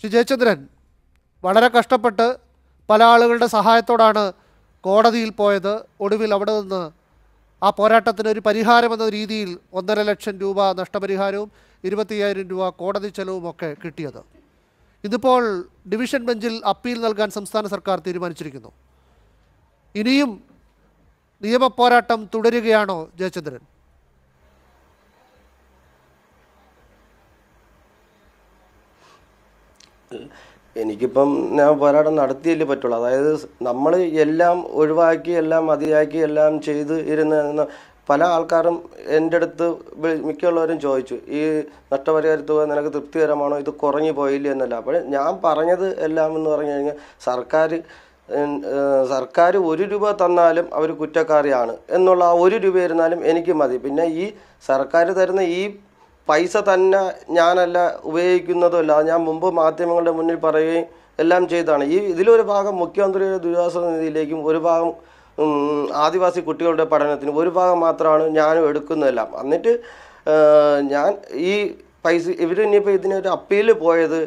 ശ്രീ ജയചന്ദ്രൻ വളരെ കഷ്ടപ്പെട്ട് പല ആളുകളുടെ സഹായത്തോടാണ് കോടതിയിൽ പോയത് ഒടുവിൽ അവിടെ നിന്ന് ആ പോരാട്ടത്തിന് ഒരു പരിഹാരം എന്ന രീതിയിൽ ഒന്നര ലക്ഷം രൂപ നഷ്ടപരിഹാരവും ഇരുപത്തിയ്യായിരം രൂപ കോടതി ചെലവും ഒക്കെ കിട്ടിയത് ഇതിപ്പോൾ ഡിവിഷൻ ബെഞ്ചിൽ അപ്പീൽ നൽകാൻ സംസ്ഥാന സർക്കാർ തീരുമാനിച്ചിരിക്കുന്നു ഇനിയും നിയമപോരാട്ടം തുടരുകയാണോ ജയചന്ദ്രൻ എനിക്കിപ്പം ഞാൻ പോരാടം നടത്തിയല്ലേ പറ്റുള്ളൂ അതായത് നമ്മൾ എല്ലാം ഒഴിവാക്കി എല്ലാം മതിയാക്കി എല്ലാം ചെയ്ത് ഇരുന്ന് പല ആൾക്കാരും എൻ്റെ അടുത്ത് മിക്കുള്ളവരും ചോദിച്ചു ഈ നഷ്ടപരിഹാര തുക നിനക്ക് തൃപ്തികരമാണോ ഇത് കുറഞ്ഞു പോയില്ലേ എന്നല്ല അപ്പോൾ ഞാൻ പറഞ്ഞത് എല്ലാം എന്ന് പറഞ്ഞു കഴിഞ്ഞാൽ സർക്കാർ സർക്കാർ ഒരു രൂപ തന്നാലും അവർ കുറ്റക്കാരിയാണ് എന്നുള്ള ആ ഒരു രൂപ ഇരുന്നാലും എനിക്ക് മതി പിന്നെ ഈ സർക്കാർ തരുന്ന ഈ പൈസ തന്നെ ഞാനല്ല ഉപയോഗിക്കുന്നതുമല്ല ഞാൻ മുമ്പ് മാധ്യമങ്ങളുടെ മുന്നിൽ പറയുകയും എല്ലാം ചെയ്താണ് ഈ ഇതിലൊരു ഭാഗം മുഖ്യമന്ത്രിയുടെ ദുരിതാശ്വാസ നിധിയിലേക്കും ഒരു ഭാഗം ആദിവാസി കുട്ടികളുടെ പഠനത്തിന് ഒരു ഭാഗം മാത്രമാണ് ഞാനും എടുക്കുന്നതെല്ലാം എന്നിട്ട് ഞാൻ ഈ പൈസ ഇവർ ഇനിയിപ്പോൾ ഇതിനൊരു അപ്പീൽ പോയത്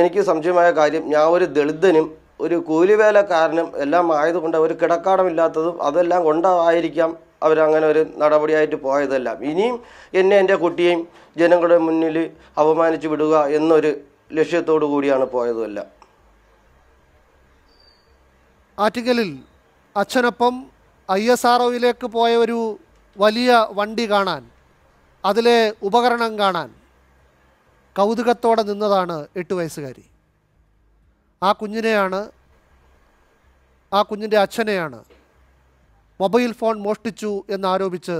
എനിക്ക് സംശയമായ കാര്യം ഞാൻ ഒരു ദളിതനും ഒരു കൂലിവേലക്കാരനും എല്ലാം ആയതുകൊണ്ട് ഒരു കിടക്കാടമില്ലാത്തതും അതെല്ലാം കൊണ്ടായിരിക്കാം അവരങ്ങനെ ഒരു നടപടിയായിട്ട് പോയതല്ല ഇനിയും എന്നെ എൻ്റെ കുട്ടിയെയും ജനങ്ങളുടെ മുന്നിൽ അപമാനിച്ചു വിടുക എന്നൊരു ലക്ഷ്യത്തോടു കൂടിയാണ് പോയതുമല്ല ആറ്റിങ്ങലിൽ അച്ഛനൊപ്പം ഐ എസ് ആർ ഒയിലേക്ക് പോയ ഒരു വലിയ വണ്ടി കാണാൻ അതിലെ ഉപകരണം കാണാൻ കൗതുകത്തോടെ നിന്നതാണ് എട്ട് വയസ്സുകാരി ആ കുഞ്ഞിനെയാണ് ആ കുഞ്ഞിൻ്റെ അച്ഛനെയാണ് മൊബൈൽ ഫോൺ മോഷ്ടിച്ചു എന്നാരോപിച്ച്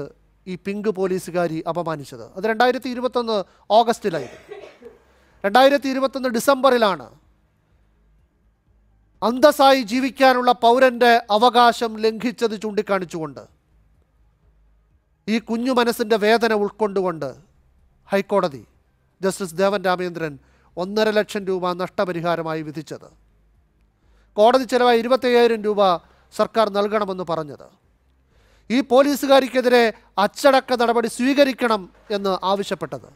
ഈ പിങ്ക് പോലീസുകാരി അപമാനിച്ചത് അത് രണ്ടായിരത്തി ഇരുപത്തൊന്ന് ഓഗസ്റ്റിലായിരുന്നു രണ്ടായിരത്തി ഇരുപത്തൊന്ന് ഡിസംബറിലാണ് അന്തസ്സായി ജീവിക്കാനുള്ള പൗരൻ്റെ അവകാശം ലംഘിച്ചത് ചൂണ്ടിക്കാണിച്ചുകൊണ്ട് ഈ കുഞ്ഞു മനസ്സിൻ്റെ വേദന ഉൾക്കൊണ്ടുകൊണ്ട് ഹൈക്കോടതി ജസ്റ്റിസ് ദേവൻ രാമേന്ദ്രൻ ഒന്നര ലക്ഷം രൂപ നഷ്ടപരിഹാരമായി വിധിച്ചത് കോടതി ചെലവായി ഇരുപത്തയ്യായിരം രൂപ സർക്കാർ നൽകണമെന്ന് പറഞ്ഞത് ഈ പോലീസുകാരിക്കെതിരെ അച്ചടക്ക നടപടി സ്വീകരിക്കണം എന്ന് ആവശ്യപ്പെട്ടത്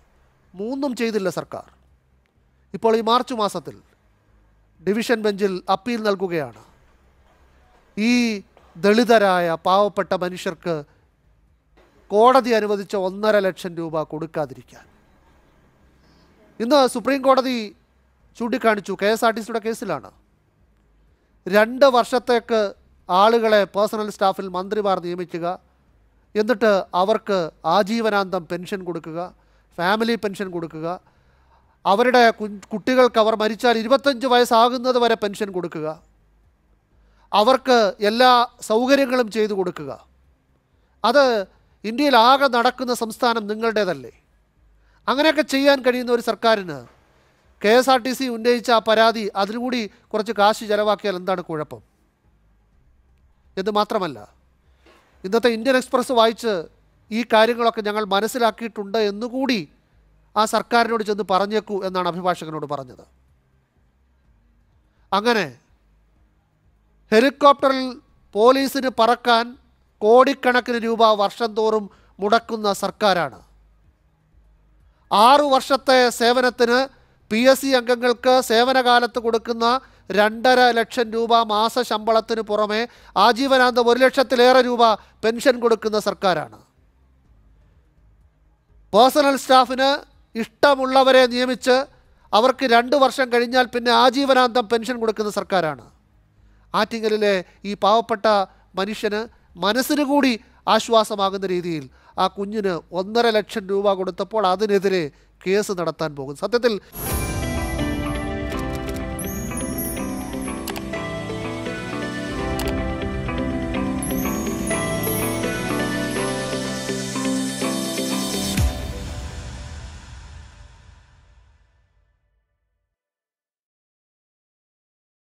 മൂന്നും ചെയ്തില്ല സർക്കാർ ഇപ്പോൾ ഈ മാർച്ച് മാസത്തിൽ ഡിവിഷൻ ബെഞ്ചിൽ അപ്പീൽ നൽകുകയാണ് ഈ ദളിതരായ പാവപ്പെട്ട മനുഷ്യർക്ക് കോടതി അനുവദിച്ച ഒന്നര ലക്ഷം രൂപ കൊടുക്കാതിരിക്കാൻ ഇന്ന് സുപ്രീം കോടതി ചൂണ്ടിക്കാണിച്ചു കെ എസ് ആർ ടി സിയുടെ കേസിലാണ് രണ്ട് വർഷത്തേക്ക് ആളുകളെ പേഴ്സണൽ സ്റ്റാഫിൽ മന്ത്രിമാർ നിയമിക്കുക എന്നിട്ട് അവർക്ക് ആജീവനാന്തം പെൻഷൻ കൊടുക്കുക ഫാമിലി പെൻഷൻ കൊടുക്കുക അവരുടെ കുട്ടികൾക്ക് അവർ മരിച്ചാൽ ഇരുപത്തഞ്ച് വയസ്സാകുന്നത് വരെ പെൻഷൻ കൊടുക്കുക അവർക്ക് എല്ലാ സൗകര്യങ്ങളും ചെയ്തു കൊടുക്കുക അത് ഇന്ത്യയിൽ ആകെ നടക്കുന്ന സംസ്ഥാനം നിങ്ങളുടേതല്ലേ അങ്ങനെയൊക്കെ ചെയ്യാൻ കഴിയുന്ന ഒരു സർക്കാരിന് K S R T C ഉന്നയിച്ച ആ പരാതി അതിനുകൂടി കുറച്ച് കാശ് ചിലവാക്കിയാൽ എന്താണ് കുഴപ്പം എന്ന് മാത്രമല്ല ഇന്നത്തെ ഇന്ത്യൻ എക്സ്പ്രസ് വായിച്ച് ഈ കാര്യങ്ങളൊക്കെ ഞങ്ങൾ മനസ്സിലാക്കിയിട്ടുണ്ട് എന്നുകൂടി ആ സർക്കാരിനോട് ചെന്ന് പറഞ്ഞേക്കൂ എന്നാണ് അഭിഭാഷകനോട് പറഞ്ഞത് അങ്ങനെ ഹെലികോപ്റ്ററിൽ പോലീസിന് പറക്കാൻ കോടിക്കണക്കിന് രൂപ വർഷം തോറും മുടക്കുന്ന സർക്കാരാണ് ആറു വർഷത്തെ സേവനത്തിന് പി എസ് സി അംഗങ്ങൾക്ക് സേവനകാലത്ത് കൊടുക്കുന്ന രണ്ടര ലക്ഷം രൂപ മാസ ശമ്പളത്തിന് പുറമെ ആജീവനാന്തം ഒരു ലക്ഷത്തിലേറെ രൂപ പെൻഷൻ കൊടുക്കുന്ന സർക്കാരാണ് പേഴ്സണൽ സ്റ്റാഫിന് ഇഷ്ടമുള്ളവരെ നിയമിച്ച് അവർക്ക് രണ്ട് വർഷം കഴിഞ്ഞാൽ പിന്നെ ആജീവനാന്തം പെൻഷൻ കൊടുക്കുന്ന സർക്കാരാണ് ആറ്റിങ്ങലിലെ ഈ പാവപ്പെട്ട മനുഷ്യന് മനസ്സിന് കൂടി ആശ്വാസമാകുന്ന രീതിയിൽ ആ കുഞ്ഞിന് ഒന്നര ലക്ഷം രൂപ കൊടുത്തപ്പോൾ അതിനെതിരെ കേസ് നടത്താൻ പോകും സത്യത്തിൽ